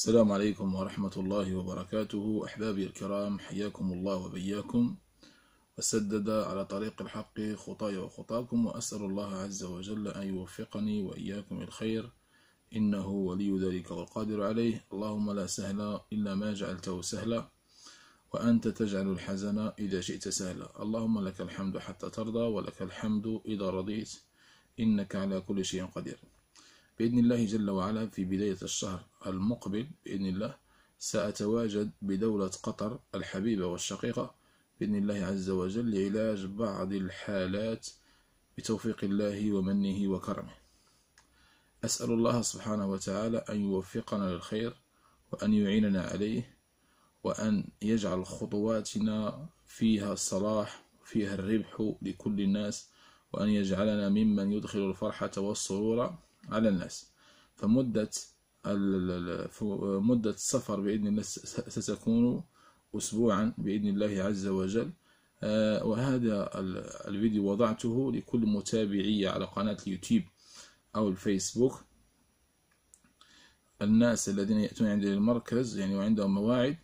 السلام عليكم ورحمة الله وبركاته أحبابي الكرام حياكم الله وبياكم وسدد على طريق الحق خطاي وخطاكم وأسأل الله عز وجل أن يوفقني وإياكم الخير إنه ولي ذلك والقادر عليه اللهم لا سهل إلا ما جعلته سهلا وأنت تجعل الحزن إذا شئت سهلا اللهم لك الحمد حتى ترضى ولك الحمد إذا رضيت إنك على كل شيء قدير بإذن الله جل وعلا في بداية الشهر المقبل بإذن الله سأتواجد بدولة قطر الحبيبة والشقيقة بإذن الله عز وجل لعلاج بعض الحالات بتوفيق الله ومنه وكرمه أسأل الله سبحانه وتعالى أن يوفقنا للخير وأن يعيننا عليه وأن يجعل خطواتنا فيها الصلاح فيها الربح لكل الناس وأن يجعلنا ممن يدخل الفرحة والسرور على الناس فمدة مدة السفر بإذن الله ستكون أسبوعا بإذن الله عز وجل آه، وهذا الفيديو وضعته لكل متابعي على قناة اليوتيوب أو الفيسبوك الناس الذين يأتون عندي المركز يعني وعندهم مواعيد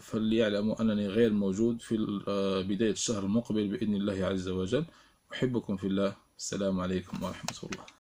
فليعلموا أنني غير موجود في آه، بداية الشهر المقبل بإذن الله عز وجل أحبكم في الله السلام عليكم ورحمة الله